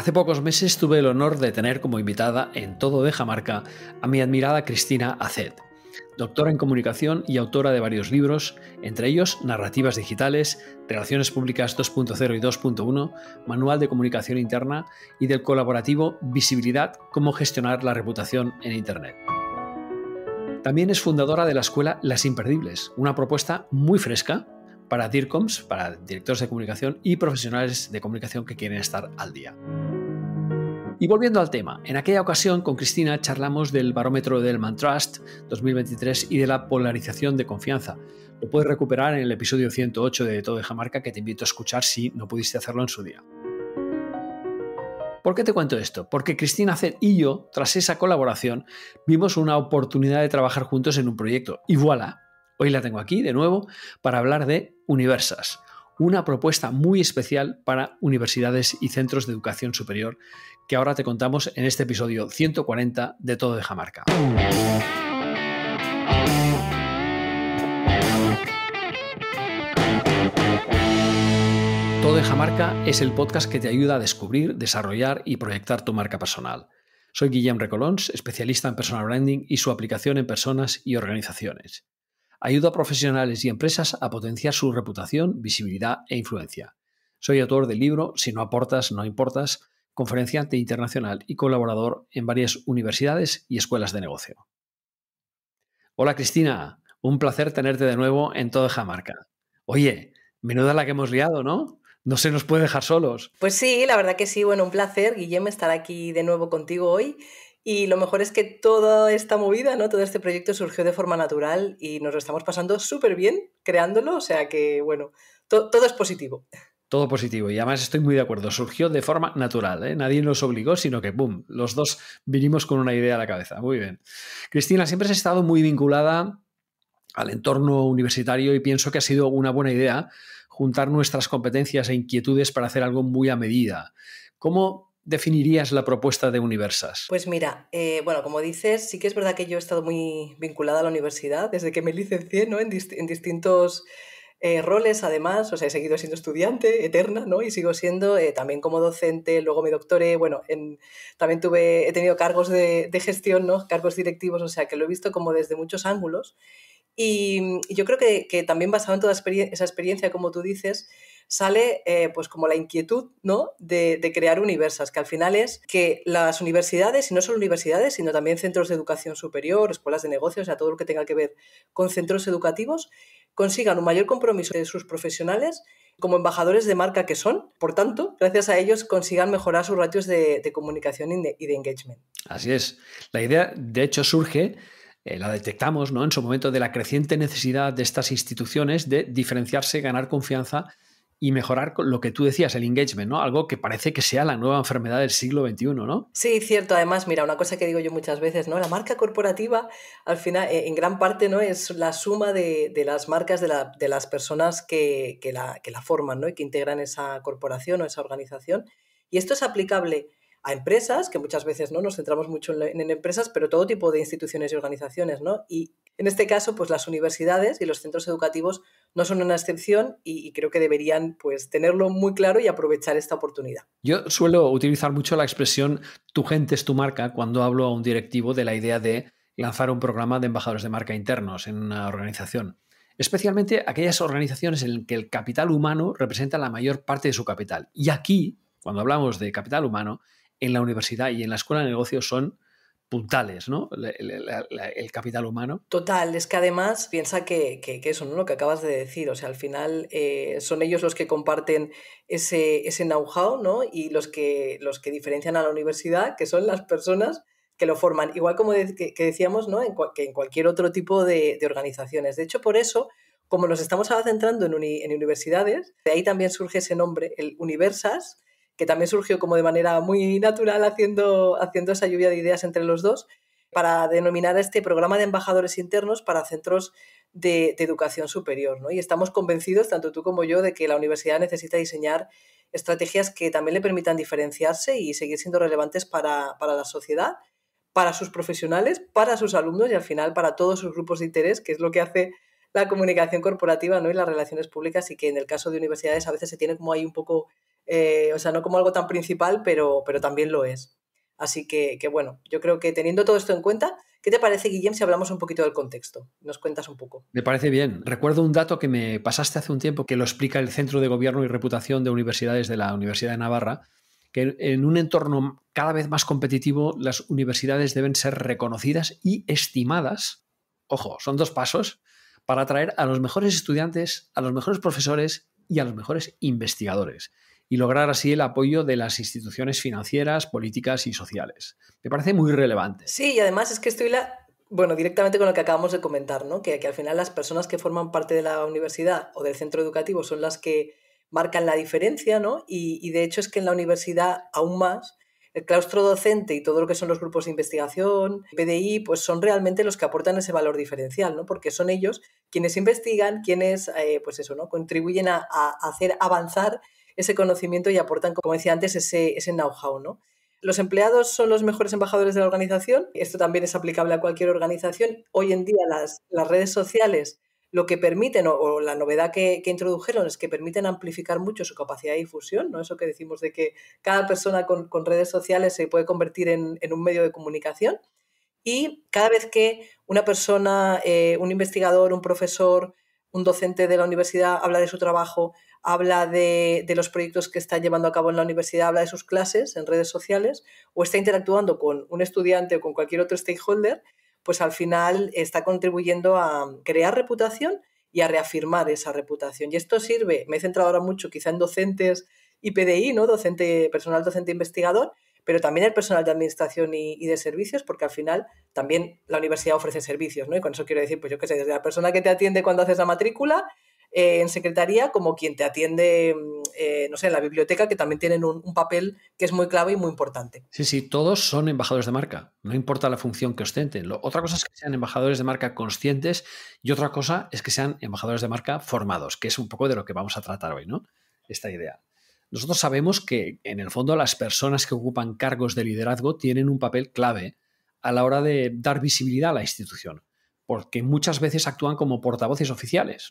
Hace pocos meses tuve el honor de tener como invitada en Todo de Jamarca a mi admirada Cristina Aced, doctora en comunicación y autora de varios libros, entre ellos Narrativas Digitales, Relaciones Públicas 2.0 y 2.1, Manual de Comunicación Interna y del colaborativo Visibilidad, cómo gestionar la reputación en Internet. También es fundadora de la escuela Las Imperdibles, una propuesta muy fresca para DIRCOMs, para directores de comunicación y profesionales de comunicación que quieren estar al día. Y volviendo al tema, en aquella ocasión con Cristina charlamos del barómetro del Mantrust 2023 y de la polarización de confianza. Lo puedes recuperar en el episodio 108 de Todo de Jamarca que te invito a escuchar si no pudiste hacerlo en su día. ¿Por qué te cuento esto? Porque Cristina Cer y yo, tras esa colaboración, vimos una oportunidad de trabajar juntos en un proyecto. Y voilà, hoy la tengo aquí de nuevo para hablar de Universas, una propuesta muy especial para universidades y centros de educación superior que ahora te contamos en este episodio 140 de Todo de Jamarca. Todo de Jamarca es el podcast que te ayuda a descubrir, desarrollar y proyectar tu marca personal. Soy Guillem Recolons, especialista en personal branding y su aplicación en personas y organizaciones. Ayudo a profesionales y empresas a potenciar su reputación, visibilidad e influencia. Soy autor del libro Si no aportas, no importas, conferenciante internacional y colaborador en varias universidades y escuelas de negocio. Hola Cristina, un placer tenerte de nuevo en toda Jamarca. Oye, menuda la que hemos liado, ¿no? No se nos puede dejar solos. Pues sí, la verdad que sí, bueno, un placer, Guillem, estar aquí de nuevo contigo hoy. Y lo mejor es que toda esta movida, ¿no? Todo este proyecto surgió de forma natural y nos lo estamos pasando súper bien creándolo, o sea que, bueno, todo es positivo. Todo positivo. Y además estoy muy de acuerdo. Surgió de forma natural. ¿eh? Nadie nos obligó, sino que, ¡boom!, los dos vinimos con una idea a la cabeza. Muy bien. Cristina, siempre has estado muy vinculada al entorno universitario y pienso que ha sido una buena idea juntar nuestras competencias e inquietudes para hacer algo muy a medida. ¿Cómo definirías la propuesta de Universas? Pues mira, eh, bueno, como dices, sí que es verdad que yo he estado muy vinculada a la universidad desde que me licencié ¿no? en, en distintos eh, roles, además, o sea, he seguido siendo estudiante eterna, ¿no? Y sigo siendo eh, también como docente, luego me doctoré, bueno, en, también tuve, he tenido cargos de, gestión, ¿no? Cargos directivos, o sea, que lo he visto como desde muchos ángulos. Y, yo creo que, también basado en toda esa experiencia, como tú dices, sale eh, pues como la inquietud ¿no? de, crear universas, que al final es que las universidades, y no solo universidades, sino también centros de educación superior, escuelas de negocios, o sea, todo lo que tenga que ver con centros educativos, consigan un mayor compromiso de sus profesionales como embajadores de marca que son, por tanto, gracias a ellos consigan mejorar sus ratios de, comunicación y de, engagement. Así es. La idea, de hecho, surge eh, la detectamos ¿no? en su momento de la creciente necesidad de estas instituciones de diferenciarse, ganar confianza y mejorar lo que tú decías, el engagement, ¿no? Algo que parece que sea la nueva enfermedad del siglo XXI, ¿no? Sí, cierto. Además, mira, una cosa que digo yo muchas veces, ¿no? La marca corporativa, al final, eh, en gran parte, ¿no? Es la suma de, las marcas de, las personas que, que, la, que, la, forman, ¿no? Y que integran esa corporación o esa organización. Y esto es aplicable a empresas, que muchas veces no nos centramos mucho en, empresas, pero todo tipo de instituciones y organizaciones, ¿no? Y en este caso, pues las universidades y los centros educativos no son una excepción y, creo que deberían pues tenerlo muy claro y aprovechar esta oportunidad. Yo suelo utilizar mucho la expresión tu gente es tu marca cuando hablo a un directivo de la idea de lanzar un programa de embajadores de marca internos en una organización especialmente aquellas organizaciones en las que el capital humano representa la mayor parte de su capital. Y aquí, cuando hablamos de capital humano, en la universidad y en la escuela de negocios son puntales, ¿no? el capital humano. Total, es que además piensa que, eso, ¿no? Lo que acabas de decir, o sea, al final eh, son ellos los que comparten ese, know-how, ¿no? Y los que, los que diferencian a la universidad, que son las personas que lo forman. Igual como que, decíamos, ¿no? En, que en cualquier otro tipo de, organizaciones. De hecho, por eso, como nos estamos ahora centrando en, en universidades, de ahí también surge ese nombre, el Universas, que también surgió como de manera muy natural haciendo, haciendo esa lluvia de ideas entre los dos, para denominar este programa de embajadores internos para centros de, educación superior. ¿no? Y estamos convencidos, tanto tú como yo, de que la universidad necesita diseñar estrategias que también le permitan diferenciarse y seguir siendo relevantes para, la sociedad, para sus profesionales, para sus alumnos y al final para todos sus grupos de interés, que es lo que hace la comunicación corporativa ¿no? y las relaciones públicas y que en el caso de universidades a veces se tiene como ahí un poco eh, o sea, no como algo tan principal, pero, también lo es. Así que, que, bueno, yo creo que teniendo todo esto en cuenta, ¿qué te parece, Guillem, si hablamos un poquito del contexto? Nos cuentas un poco. Me parece bien. Recuerdo un dato que me pasaste hace un tiempo que lo explica el Centro de Gobierno y Reputación de Universidades de la Universidad de Navarra, que en un entorno cada vez más competitivo las universidades deben ser reconocidas y estimadas. Ojo, son dos pasos para atraer a los mejores estudiantes, a los mejores profesores y a los mejores investigadores y lograr así el apoyo de las instituciones financieras, políticas y sociales. Me parece muy relevante. Sí, y además es que estoy Bueno, directamente con lo que acabamos de comentar, ¿no? Que, que al final las personas que forman parte de la universidad o del centro educativo son las que marcan la diferencia, Y, de hecho es que en la universidad aún más el claustro docente y todo lo que son los grupos de investigación, PDI, pues son realmente los que aportan ese valor diferencial, ¿no? Porque son ellos quienes investigan, quienes, eh, pues eso, ¿no? Contribuyen a, hacer avanzar ese conocimiento y aportan, como decía antes, ese, ese know-how, ¿no? Los empleados son los mejores embajadores de la organización. Esto también es aplicable a cualquier organización. Hoy en día las, redes sociales lo que permiten, o, la novedad que, introdujeron, es que permiten amplificar mucho su capacidad de difusión, ¿no? Eso que decimos de que cada persona con, redes sociales se puede convertir en, un medio de comunicación. Y cada vez que una persona, eh, un investigador, un profesor, un docente de la universidad habla de su trabajo, habla de, los proyectos que está llevando a cabo en la universidad, habla de sus clases en redes sociales o está interactuando con un estudiante o con cualquier otro stakeholder, pues al final está contribuyendo a crear reputación y a reafirmar esa reputación. Y esto sirve, me he centrado ahora mucho quizá en docentes y PDI, ¿no? docente, personal docente investigador, pero también el personal de administración y, de servicios, porque al final también la universidad ofrece servicios, ¿no? Y con eso quiero decir, pues yo qué sé, desde la persona que te atiende cuando haces la matrícula eh, en secretaría, como quien te atiende, mm, eh, no sé, en la biblioteca, que también tienen un, papel que es muy clave y muy importante. Sí, sí, todos son embajadores de marca, no importa la función que ostenten. otra cosa es que sean embajadores de marca conscientes y otra cosa es que sean embajadores de marca formados, que es un poco de lo que vamos a tratar hoy, ¿no? Esta idea nosotros sabemos que en el fondo las personas que ocupan cargos de liderazgo tienen un papel clave a la hora de dar visibilidad a la institución, porque muchas veces actúan como portavoces oficiales.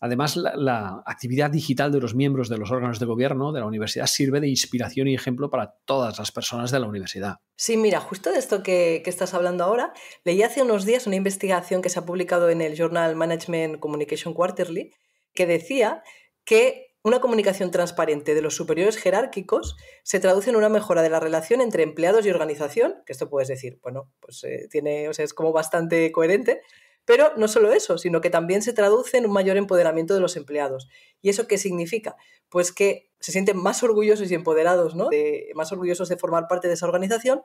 Además, la, actividad digital de los miembros de los órganos de gobierno de la universidad sirve de inspiración y ejemplo para todas las personas de la universidad. Sí, mira, justo de esto que, que, estás hablando ahora, leí hace unos días una investigación que se ha publicado en el Journal Management Communication Quarterly que decía que una comunicación transparente de los superiores jerárquicos se traduce en una mejora de la relación entre empleados y organización, que esto puedes decir, bueno, pues eh, tiene, o sea, es como bastante coherente, pero no solo eso, sino que también se traduce en un mayor empoderamiento de los empleados. ¿Y eso qué significa? Pues que se sienten más orgullosos y empoderados, ¿no? más orgullosos de formar parte de esa organización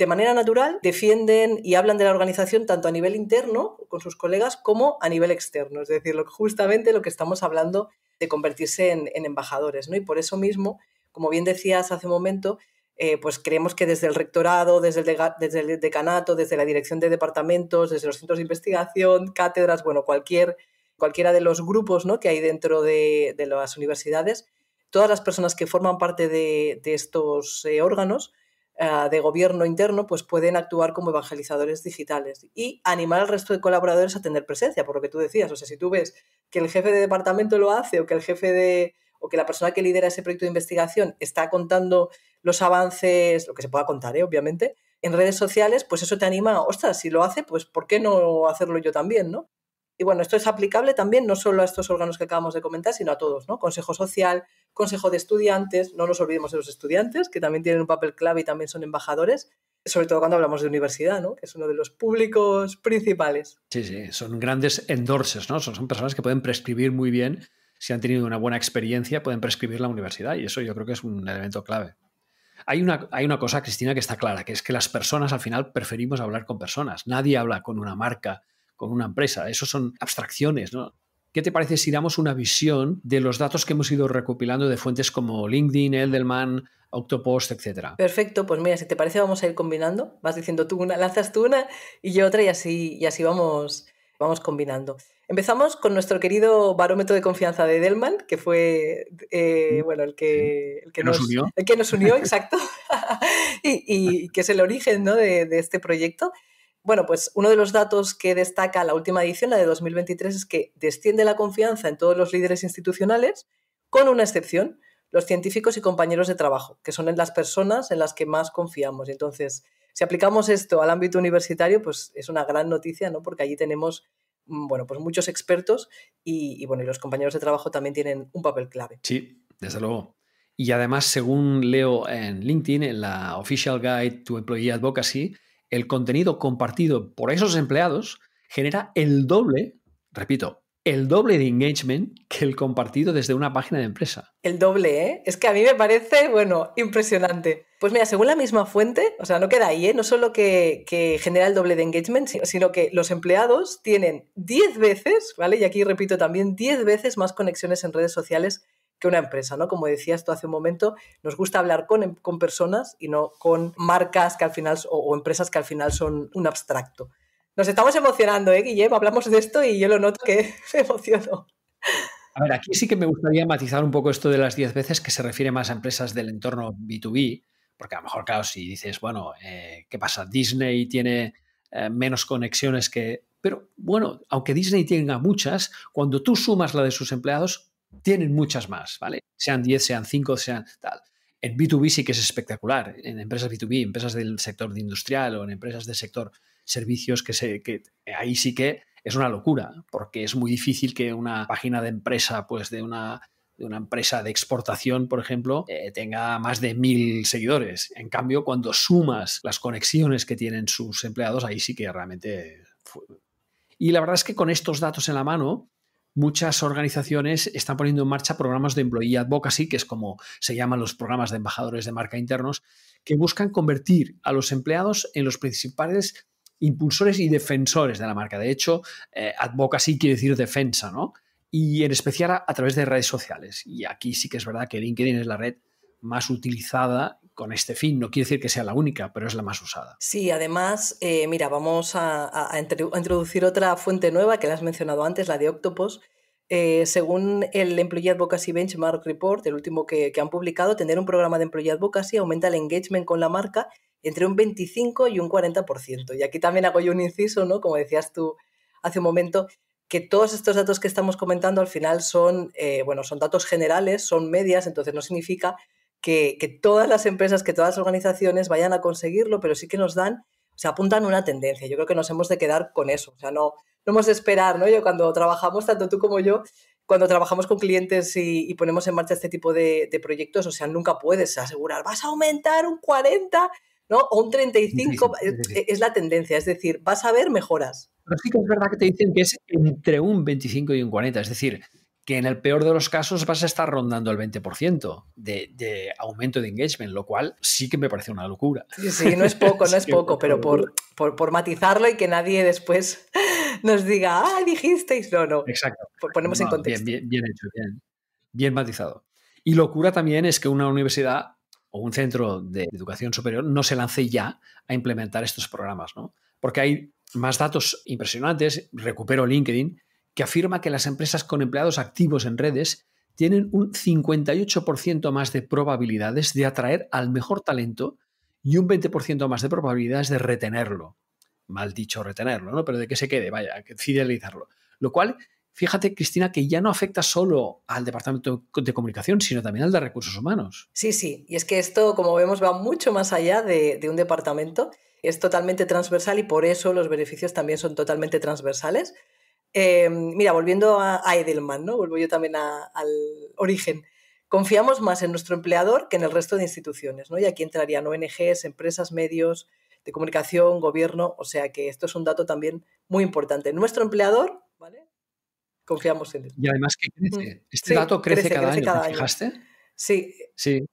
de manera natural defienden y hablan de la organización tanto a nivel interno con sus colegas como a nivel externo. Es decir, justamente lo que estamos hablando de convertirse en, embajadores. ¿no? Y por eso mismo, como bien decías hace un momento, eh, pues creemos que desde el rectorado, desde el, decanato, desde la dirección de departamentos, desde los centros de investigación, cátedras, bueno, cualquier, cualquiera de los grupos ¿no? que hay dentro de, las universidades, todas las personas que forman parte de, estos eh, órganos Ah, de gobierno interno, pues pueden actuar como evangelizadores digitales y animar al resto de colaboradores a tener presencia, por lo que tú decías. O sea, si tú ves que el jefe de departamento lo hace o que el jefe de o que la persona que lidera ese proyecto de investigación está contando los avances, lo que se pueda contar, ¿eh? obviamente, en redes sociales, pues eso te anima, ostras, si lo hace, pues ¿por qué no hacerlo yo también, no? Y bueno, esto es aplicable también no solo a estos órganos que acabamos de comentar, sino a todos, ¿no? Consejo social, consejo de estudiantes, no nos olvidemos de los estudiantes, que también tienen un papel clave y también son embajadores, sobre todo cuando hablamos de universidad, ¿no? que es uno de los públicos principales. Sí, sí, son grandes endorses, ¿no? son, personas que pueden prescribir muy bien, si han tenido una buena experiencia, pueden prescribir la universidad y eso yo creo que es un elemento clave. Hay una, hay una cosa, Cristina, que está clara, que es que las personas al final preferimos hablar con personas. Nadie habla con una marca, con una empresa. Eso son abstracciones, ¿no? ¿Qué te parece si damos una visión de los datos que hemos ido recopilando de fuentes como LinkedIn, Edelman, Octopost, etcétera? Perfecto, pues mira, si te parece vamos a ir combinando, vas diciendo tú una, lanzas tú una y yo otra y así, y así vamos, vamos combinando. Empezamos con nuestro querido barómetro de confianza de Edelman, que fue eh, bueno, el que, el que nos, unió. que nos unió, exacto. y, que es el origen de este proyecto. Bueno, pues uno de los datos que destaca la última edición, la de 2023, es que desciende la confianza en todos los líderes institucionales, con una excepción, los científicos y compañeros de trabajo, que son las personas en las que más confiamos. Entonces, si aplicamos esto al ámbito universitario, pues es una gran noticia, ¿no? Porque allí tenemos mm, bueno, pues muchos expertos y, bueno, y los compañeros de trabajo también tienen un papel clave. Sí, desde luego. Y además, según leo en LinkedIn, en la Official Guide to Employee Advocacy, el contenido compartido por esos empleados genera el doble, repito, el doble de engagement que el compartido desde una página de empresa. El doble, ¿eh? Es que a mí me parece, bueno, impresionante. Pues mira, según la misma fuente, o sea, no queda ahí, ¿eh? No solo que, genera el doble de engagement, sino que los empleados tienen 10 veces, ¿vale? Y aquí repito también, 10 veces más conexiones en redes sociales que una empresa, ¿no? Como decías tú hace un momento, nos gusta hablar con, personas y no con marcas que al final o, empresas que al final son un abstracto. Nos estamos emocionando, ¿eh, Guillermo? Hablamos de esto y yo lo noto que me emociono. A ver, aquí sí que me gustaría matizar un poco esto de las 10 veces que se refiere más a empresas del entorno B2B, porque a lo mejor, claro, si dices, bueno, eh, ¿qué pasa? Disney tiene eh, menos conexiones que... Pero bueno, aunque Disney tenga muchas, cuando tú sumas la de sus empleados, tienen muchas más, ¿vale? Sean 10, sean 5, sean tal. En B2B sí que es espectacular, en empresas B2B, empresas del sector industrial o en empresas del sector servicios, que, se, que ahí sí que es una locura, porque es muy difícil que una página de empresa, pues de una, de una empresa de exportación, por ejemplo, eh, tenga más de mil seguidores. En cambio, cuando sumas las conexiones que tienen sus empleados, ahí sí que realmente... Y la verdad es que con estos datos en la mano, muchas organizaciones están poniendo en marcha programas de employee advocacy, que es como se llaman los programas de embajadores de marca internos, que buscan convertir a los empleados en los principales impulsores y defensores de la marca. De hecho, eh, advocacy quiere decir defensa, ¿no? Y en especial a través de redes sociales. Y aquí sí que es verdad que LinkedIn es la red más utilizada con este fin. No quiere decir que sea la única, pero es la más usada. Sí, además, eh, mira, vamos a, introducir otra fuente nueva que la has mencionado antes, la de Octopus. Eh, según el Employee Advocacy Benchmark Report, el último que, han publicado, tener un programa de Employee Advocacy aumenta el engagement con la marca entre un 25 y un 40%. Y aquí también hago yo un inciso, ¿no? Como decías tú hace un momento, que todos estos datos que estamos comentando al final son, eh, bueno, son datos generales, son medias, entonces no significa que, todas las empresas, que todas las organizaciones vayan a conseguirlo, pero sí que nos dan, o se apuntan una tendencia. Yo creo que nos hemos de quedar con eso. O sea, no, no hemos de esperar, ¿no? Yo cuando trabajamos, tanto tú como yo, cuando trabajamos con clientes y, ponemos en marcha este tipo de, proyectos, o sea, nunca puedes asegurar, vas a aumentar un 40 ¿no? o un 35, Es, la tendencia, es decir, vas a ver mejoras. Pero sí que es verdad que te dicen que es entre un 25 y un 40, es decir, que en el peor de los casos vas a estar rondando el 20% de, de, aumento de engagement, lo cual sí que me parece una locura. Sí, no es poco, no es poco, pero por, por, matizarlo y que nadie después nos diga, ah, dijisteis, no, no. Exacto. Ponemos en contexto. Bien, bien, bien hecho, bien, bien matizado. Y locura también es que una universidad o un centro de educación superior no se lance ya a implementar estos programas, ¿no? Porque hay más datos impresionantes, recupero LinkedIn, que afirma que las empresas con empleados activos en redes tienen un 58% más de probabilidades de atraer al mejor talento y un 20% más de probabilidades de retenerlo. Mal dicho retenerlo, ¿no? Pero de que se quede, vaya, fidelizarlo. Lo cual, fíjate, Cristina, que ya no afecta solo al departamento de comunicación, sino también al de recursos humanos. Sí, sí. Y es que esto, como vemos, va mucho más allá de, de un departamento. Es totalmente transversal y por eso los beneficios también son totalmente transversales. Em, mira, volviendo a, Edelman, ¿no? Vuelvo yo también al origen. Confiamos más en nuestro empleador que en el resto de instituciones, ¿no? Y aquí entrarían ONGs, empresas, medios de comunicación, gobierno, o sea que esto es un dato también muy importante. Nuestro empleador, ¿vale? Confiamos en él. Y además que crece. Este dato crece, cada año. fijaste? Sí.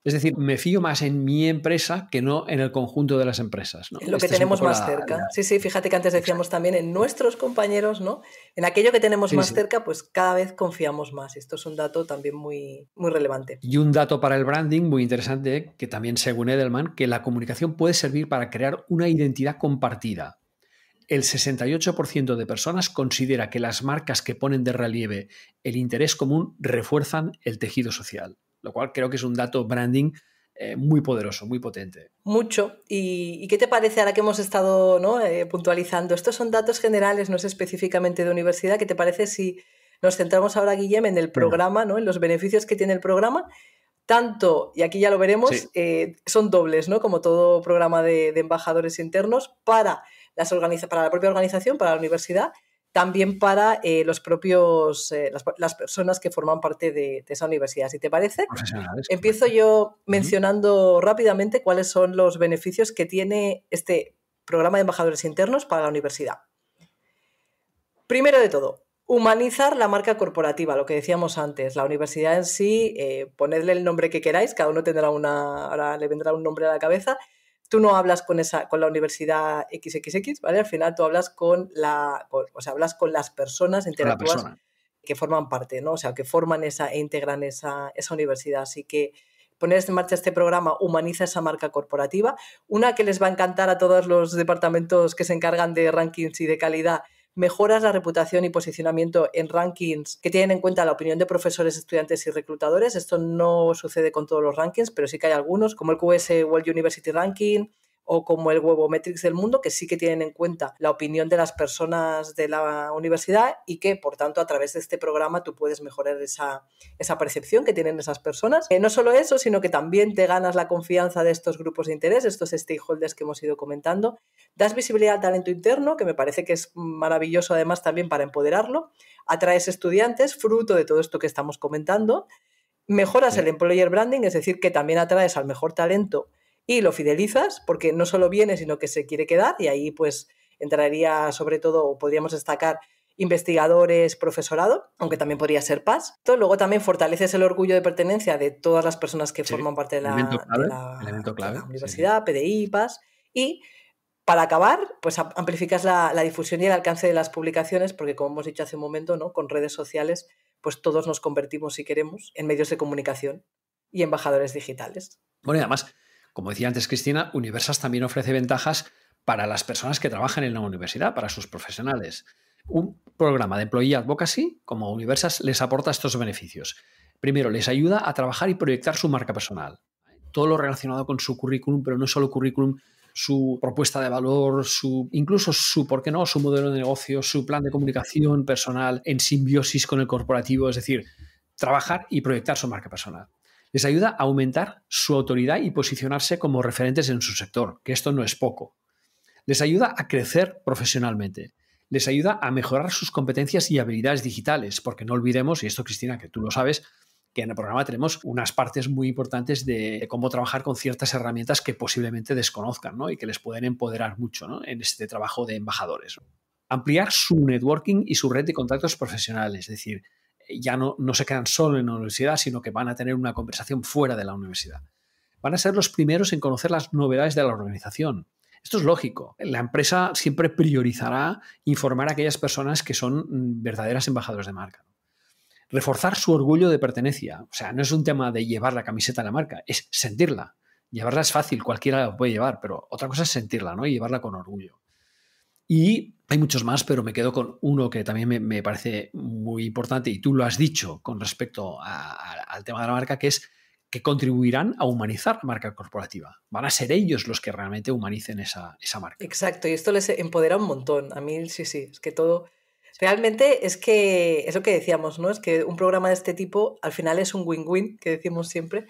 es decir, me fío más en mi empresa que no en el conjunto de las empresas. ¿no? Lo que este tenemos más cerca. Sí, sí, fíjate que antes decíamos también en nuestros compañeros, ¿no? En aquello que tenemos más cerca, pues cada vez confiamos más. Esto es un dato también muy, muy relevante. Y un dato para el branding muy interesante, que también según Edelman, que la comunicación puede servir para crear una identidad compartida. El 68% de personas considera que las marcas que ponen de relieve el interés común refuerzan el tejido social lo cual creo que es un dato branding eh, muy poderoso, muy potente. Mucho. ¿Y, qué te parece ahora que hemos estado ¿no? Eh, puntualizando? Estos son datos generales, no es específicamente de universidad. ¿Qué te parece si nos centramos ahora, Guillem, en el programa, ¿no? en los beneficios que tiene el programa? Tanto, y aquí ya lo veremos, eh, son dobles, ¿no? Como todo programa de, embajadores internos para, las para la propia organización, para la universidad, también para eh, los propios, eh, las, personas que forman parte de, esa universidad. Si te parece, empiezo yo mencionando rápidamente cuáles son los beneficios que tiene este programa de embajadores internos para la universidad. Primero de todo, humanizar la marca corporativa, lo que decíamos antes. La universidad en sí, eh, ponedle el nombre que queráis, cada uno tendrá una, ahora le vendrá un nombre a la cabeza, tú no hablas con, esa, con la universidad XXX, ¿vale? Al final tú hablas con, la, o sea, hablas con las personas, interactúas que forman parte, ¿no? O sea, que forman esa e integran esa, esa universidad. Así que poner en marcha este programa humaniza esa marca corporativa. Una que les va a encantar a todos los departamentos que se encargan de rankings y de calidad mejoras la reputación y posicionamiento en rankings que tienen en cuenta la opinión de profesores, estudiantes y reclutadores. Esto no sucede con todos los rankings, pero sí que hay algunos, como el QS World University Ranking, o como el Metrics del mundo, que sí que tienen en cuenta la opinión de las personas de la universidad y que, por tanto, a través de este programa tú puedes mejorar esa, esa percepción que tienen esas personas. Eh, no solo eso, sino que también te ganas la confianza de estos grupos de interés, estos stakeholders que hemos ido comentando. Das visibilidad al talento interno, que me parece que es maravilloso además también para empoderarlo. Atraes estudiantes, fruto de todo esto que estamos comentando. Mejoras el employer branding, es decir, que también atraes al mejor talento y lo fidelizas porque no solo viene, sino que se quiere quedar y ahí pues entraría sobre todo, podríamos destacar investigadores, profesorado, aunque también podría ser PAS. luego también fortaleces el orgullo de pertenencia de todas las personas que forman parte de la, universidad, PDI, PAS. Y para acabar, pues amplificas la, difusión y el alcance de las publicaciones, porque como hemos dicho hace un momento, ¿no? con redes sociales, pues todos nos convertimos, si queremos, en medios de comunicación y embajadores digitales. Bueno, y además, como decía antes Cristina, Universas también ofrece ventajas para las personas que trabajan en la universidad, para sus profesionales. Un programa de Employee Advocacy como Universas les aporta estos beneficios. Primero, les ayuda a trabajar y proyectar su marca personal. Todo lo relacionado con su currículum, pero no solo currículum, su propuesta de valor, su, incluso su, ¿por qué no?, su modelo de negocio, su plan de comunicación personal en simbiosis con el corporativo, es decir, trabajar y proyectar su marca personal les ayuda a aumentar su autoridad y posicionarse como referentes en su sector, que esto no es poco. Les ayuda a crecer profesionalmente. Les ayuda a mejorar sus competencias y habilidades digitales, porque no olvidemos, y esto Cristina, que tú lo sabes, que en el programa tenemos unas partes muy importantes de cómo trabajar con ciertas herramientas que posiblemente desconozcan y que les pueden empoderar mucho en este trabajo de embajadores. Ampliar su networking y su red de contactos profesionales, es decir, ya no, se quedan solo en la universidad, sino que van a tener una conversación fuera de la universidad. Van a ser los primeros en conocer las novedades de la organización. Esto es lógico. La empresa siempre priorizará informar a aquellas personas que son mm, verdaderas embajadoras de marca. Reforzar su orgullo de pertenencia. O sea, no es un tema de llevar la camiseta a la marca, es sentirla. Llevarla es fácil, cualquiera la puede llevar, pero otra cosa es sentirla, ¿no? Y llevarla con orgullo. Y hay muchos más, pero me quedo con uno que también me, parece muy importante y tú lo has dicho con respecto al tema de la marca, que es que contribuirán a humanizar la marca corporativa. Van a ser ellos los que realmente humanicen esa, esa marca. Exacto, y esto les empodera un montón. A mí sí, sí, es que todo... Realmente es que es lo que decíamos, ¿no? Es que un programa de este tipo al final es un win-win, que decimos siempre,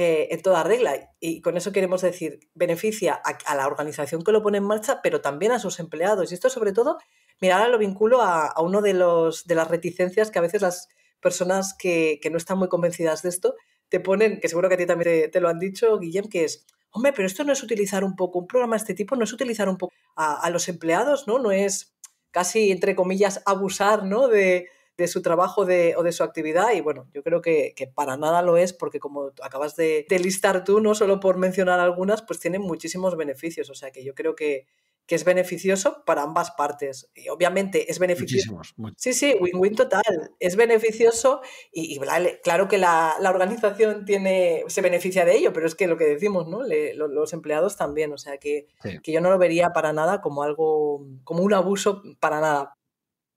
eh, en toda regla. Y con eso queremos decir, beneficia a, la organización que lo pone en marcha, pero también a sus empleados. Y esto sobre todo, mira, ahora lo vinculo a, a uno de, los, de las reticencias que a veces las personas que, no están muy convencidas de esto te ponen, que seguro que a ti también te, lo han dicho, Guillem, que es, hombre, pero esto no es utilizar un poco, un programa de este tipo no es utilizar un poco a, a los empleados, ¿no? No es casi, entre comillas, abusar, ¿no? De, de su trabajo de, o de su actividad y bueno, yo creo que, para nada lo es porque como acabas de, listar tú, no solo por mencionar algunas, pues tienen muchísimos beneficios, o sea que yo creo que, que es beneficioso para ambas partes. Y obviamente es beneficioso. Sí, sí, win-win total. Es beneficioso y, claro que la, la, organización tiene, se beneficia de ello, pero es que lo que decimos, ¿no? los empleados también, o sea que, que yo no lo vería para nada como algo, como un abuso para nada.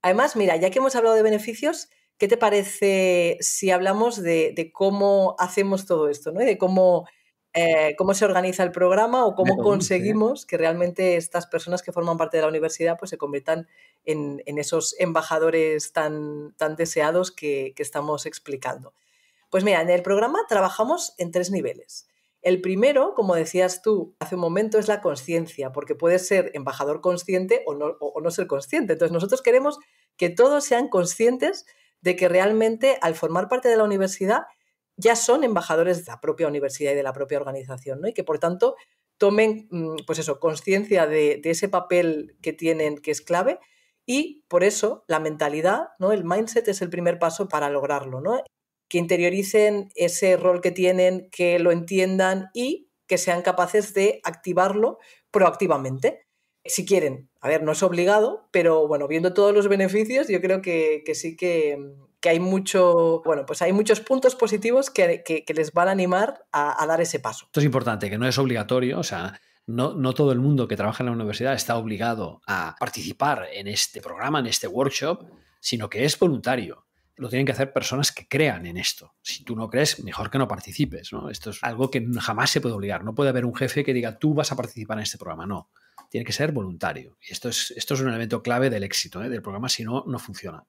Además, mira, ya que hemos hablado de beneficios, ¿qué te parece si hablamos de, cómo hacemos todo esto, ¿no? de cómo, eh, cómo se organiza el programa o cómo conseguimos que realmente estas personas que forman parte de la universidad pues, se conviertan en, esos embajadores tan, tan deseados que estamos explicando. Pues mira, en el programa trabajamos en tres niveles. El primero, como decías tú hace un momento, es la conciencia, porque puedes ser embajador consciente o no, ser consciente. Entonces, nosotros queremos que todos sean conscientes de que realmente al formar parte de la universidad ya son embajadores de la propia universidad y de la propia organización, ¿no? Y que por tanto tomen, mm, pues eso, conciencia de, ese papel que tienen que es clave y por eso la mentalidad, ¿no? El mindset es el primer paso para lograrlo, ¿no? que interioricen ese rol que tienen, que lo entiendan y que sean capaces de activarlo proactivamente, si quieren. A ver, no es obligado, pero bueno, viendo todos los beneficios, yo creo que, sí que, hay mucho, bueno, pues hay muchos puntos positivos que, les van a animar a, dar ese paso. Esto es importante, que no es obligatorio, o sea, no, todo el mundo que trabaja en la universidad está obligado a participar en este programa, en este workshop, sino que es voluntario lo tienen que hacer personas que crean en esto. Si tú no crees, mejor que no participes. Esto es algo que jamás se puede obligar. No puede haber un jefe que diga, tú vas a participar en este programa. No, tiene que ser voluntario. Y esto es, esto es un elemento clave del éxito ¿eh? del programa, si no, no funciona.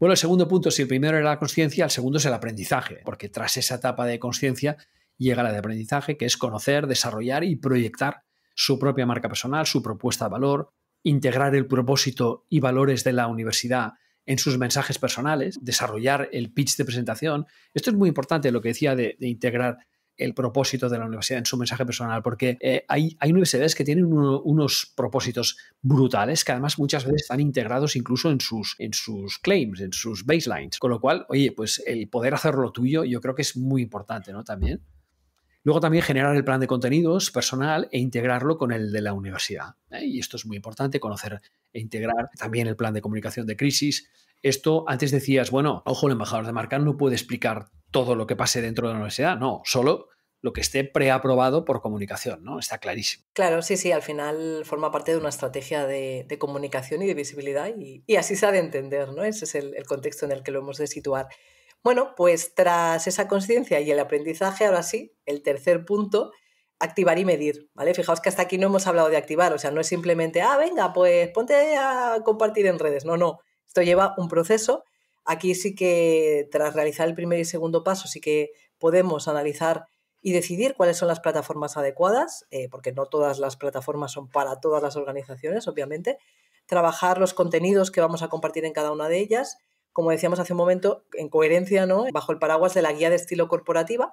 Bueno, el segundo punto, si el primero era la conciencia, el segundo es el aprendizaje, porque tras esa etapa de conciencia llega la de aprendizaje, que es conocer, desarrollar y proyectar su propia marca personal, su propuesta de valor, integrar el propósito y valores de la universidad en sus mensajes personales, desarrollar el pitch de presentación. Esto es muy importante, lo que decía de, integrar el propósito de la universidad en su mensaje personal, porque eh, hay, hay, universidades que tienen unos propósitos brutales que además muchas veces están integrados incluso en sus, en sus claims, en sus baselines. Con lo cual, oye, pues el poder hacerlo tuyo yo creo que es muy importante, ¿no? También. Luego también generar el plan de contenidos personal e integrarlo con el de la universidad. ¿eh? Y esto es muy importante, conocer e integrar también el plan de comunicación de crisis. Esto antes decías, bueno, ojo, el embajador de marca no puede explicar todo lo que pase dentro de la universidad, no, solo lo que esté preaprobado por comunicación, ¿no? Está clarísimo. Claro, sí, sí, al final forma parte de una estrategia de, comunicación y de visibilidad y, así se ha de entender, ¿no? Ese es el, el contexto en el que lo hemos de situar. Bueno, pues tras esa conciencia y el aprendizaje, ahora sí, el tercer punto, activar y medir, ¿vale? Fijaos que hasta aquí no hemos hablado de activar, o sea, no es simplemente, ah, venga, pues ponte a compartir en redes, no, no, esto lleva un proceso. Aquí sí que tras realizar el primer y segundo paso, sí que podemos analizar y decidir cuáles son las plataformas adecuadas, eh, porque no todas las plataformas son para todas las organizaciones, obviamente, trabajar los contenidos que vamos a compartir en cada una de ellas como decíamos hace un momento, en coherencia, ¿no? Bajo el paraguas de la guía de estilo corporativa.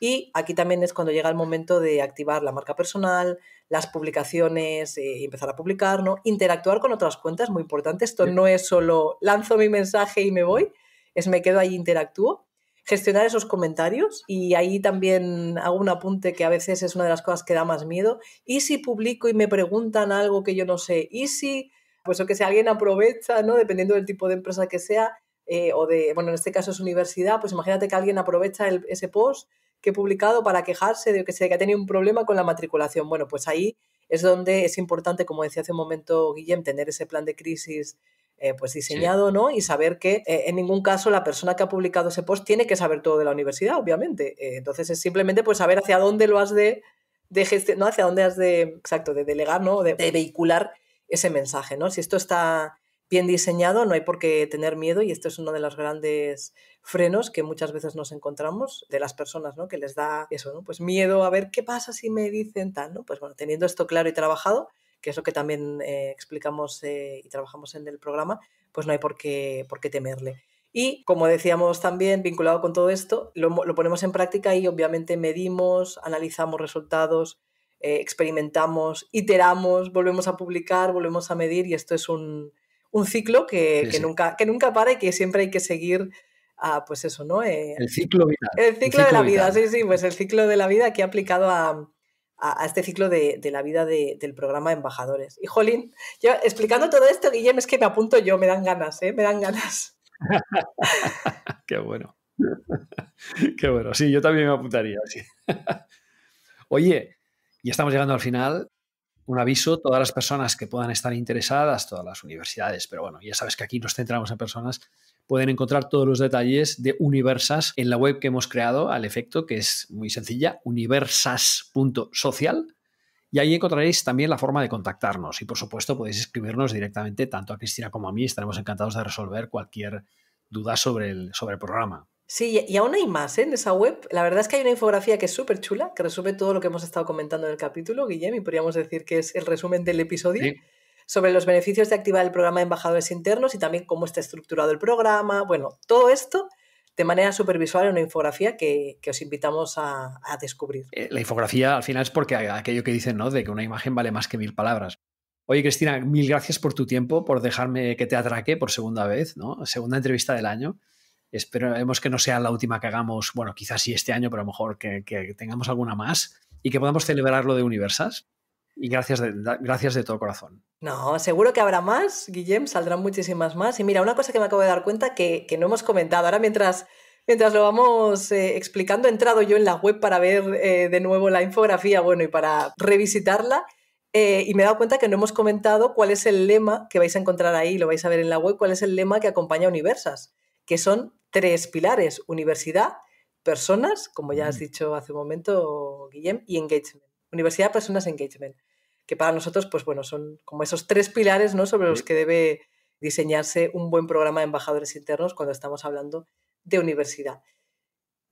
Y aquí también es cuando llega el momento de activar la marca personal, las publicaciones, eh, empezar a publicar, ¿no? Interactuar con otras cuentas, muy importante. Esto no es solo lanzo mi mensaje y me voy, es me quedo ahí interactúo. Gestionar esos comentarios y ahí también hago un apunte que a veces es una de las cosas que da más miedo. ¿Y si publico y me preguntan algo que yo no sé? ¿Y si pues o que si alguien aprovecha, ¿no? Dependiendo del tipo de empresa que sea, eh, o de, bueno, en este caso es universidad, pues imagínate que alguien aprovecha ese post que he publicado para quejarse de que que ha tenido un problema con la matriculación. Bueno, pues ahí es donde es importante, como decía hace un momento Guillem, tener ese plan de crisis eh, pues diseñado, ¿no? Y saber que eh, en ningún caso la persona que ha publicado ese post tiene que saber todo de la universidad, obviamente. entonces es simplemente pues saber hacia dónde lo has de, de gestionar, no, hacia dónde has de, exacto, de delegar, ¿no? de vehicular ese mensaje, ¿no? Si esto está bien diseñado, no hay por qué tener miedo y esto es uno de los grandes frenos que muchas veces nos encontramos de las personas, ¿no? Que les da eso, ¿no? Pues miedo a ver qué pasa si me dicen tal, ¿no? Pues bueno, teniendo esto claro y trabajado, que es lo que también eh, explicamos eh, y trabajamos en el programa, pues no hay por qué, por qué temerle. Y como decíamos también, vinculado con todo esto, lo ponemos en práctica y obviamente medimos, analizamos resultados, eh, experimentamos, iteramos, volvemos a publicar, volvemos a medir y esto es un, ciclo que, Nunca, que nunca para y que siempre hay que seguir. pues eso, ¿no? Eh, el ciclo vital. El ciclo, el ciclo de la vida, sí, sí, pues el ciclo de la vida que he aplicado a, este ciclo de, la vida del programa de Embajadores. Y Jolín, yo explicando todo esto, Guillem, es que me apunto yo, me dan ganas, ¿eh? Me dan ganas. Qué bueno. Qué bueno. Sí, yo también me apuntaría. Oye, y estamos llegando al final. Un aviso, todas las personas que puedan estar interesadas, todas las universidades, pero bueno, ya sabes que aquí nos centramos en personas, pueden encontrar todos los detalles de Universas en la web que hemos creado al efecto, que es muy sencilla, universas.social. Y ahí encontraréis también la forma de contactarnos. Y por supuesto, podéis escribirnos directamente tanto a Cristina como a mí. Estaremos encantados de resolver cualquier duda sobre el, sobre el programa. Sí, y aún hay más ¿eh? en esa web. La verdad es que hay una infografía que es súper chula, que resume todo lo que hemos estado comentando en el capítulo, Guillem, y podríamos decir que es el resumen del episodio. sobre los beneficios de activar el programa de embajadores internos y también cómo está estructurado el programa. Bueno, todo esto de manera visual en una infografía que, os invitamos a, a, descubrir. Eh, la infografía al final es porque aquello que dicen, ¿no? De que una imagen vale más que mil palabras. Oye, Cristina, mil gracias por tu tiempo, por dejarme que te atraque por segunda vez, ¿no? Segunda entrevista del año. Esperemos que no sea la última que hagamos, bueno, quizás sí este año, pero a lo mejor que, tengamos alguna más y que podamos celebrarlo de Universas. Y gracias de, gracias de todo corazón. No, seguro que habrá más, Guillem, saldrán muchísimas más. Y mira, una cosa que me acabo de dar cuenta que, no hemos comentado, ahora mientras, mientras lo vamos eh, explicando, he entrado yo en la web para ver eh, de nuevo la infografía, bueno, y para revisitarla. Eh, y me he dado cuenta que no hemos comentado cuál es el lema que vais a encontrar ahí, lo vais a ver en la web, cuál es el lema que acompaña a Universas, que son tres pilares, universidad, personas, como ya has mm. dicho hace un momento, Guillem, y engagement. Universidad, personas, engagement, que para nosotros, pues bueno, son como esos tres pilares ¿no? sobre los que debe diseñarse un buen programa de embajadores internos cuando estamos hablando de universidad.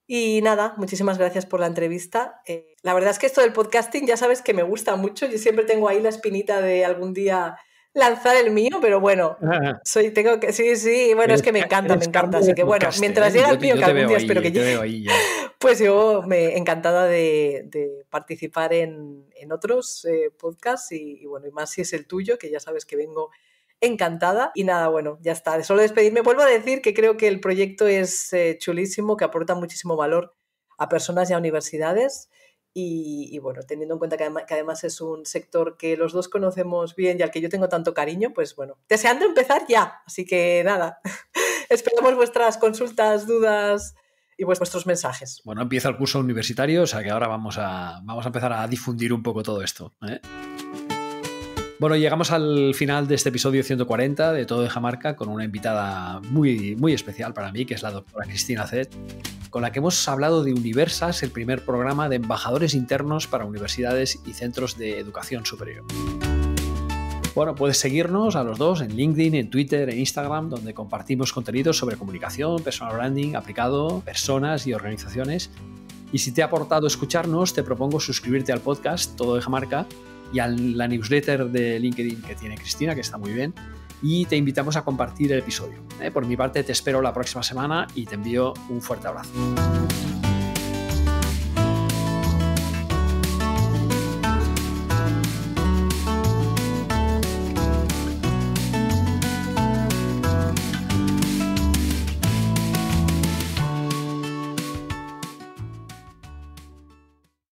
Y nada, muchísimas gracias por la entrevista. Eh, la verdad es que esto del podcasting, ya sabes que me gusta mucho. Yo siempre tengo ahí la espinita de algún día lanzar el mío, pero bueno, soy, tengo que, sí, sí, bueno, es que me encanta, me encanta, así que bueno, mientras llega el mío, algún día espero que llegue, pues yo me encantada de, de participar en, en otros eh, podcasts y, bueno, y más si es el tuyo, que ya sabes que vengo encantada y nada, bueno, ya está, solo despedirme, vuelvo a decir que creo que el proyecto es eh, chulísimo, que aporta muchísimo valor a personas y a universidades y, bueno, teniendo en cuenta que además, es un sector que los dos conocemos bien y al que yo tengo tanto cariño, pues bueno, deseando empezar ya. Así que nada, esperamos vuestras consultas, dudas y vuestros mensajes. Bueno, empieza el curso universitario, o sea que ahora vamos a, vamos a empezar a difundir un poco todo esto. ¿eh? Bueno, llegamos al final de este episodio 140 de Todo de Jamarca con una invitada muy, muy especial para mí, que es la doctora Cristina Zed, con la que hemos hablado de Universas, el primer programa de embajadores internos para universidades y centros de educación superior. Bueno, puedes seguirnos a los dos en LinkedIn, en Twitter, en Instagram, donde compartimos contenidos sobre comunicación, personal branding aplicado, personas y organizaciones. Y si te ha aportado escucharnos, te propongo suscribirte al podcast Todo de Jamarca y a la newsletter de LinkedIn que tiene Cristina, que está muy bien. Y te invitamos a compartir el episodio. ¿eh? Por mi parte, te espero la próxima semana y te envío un fuerte abrazo.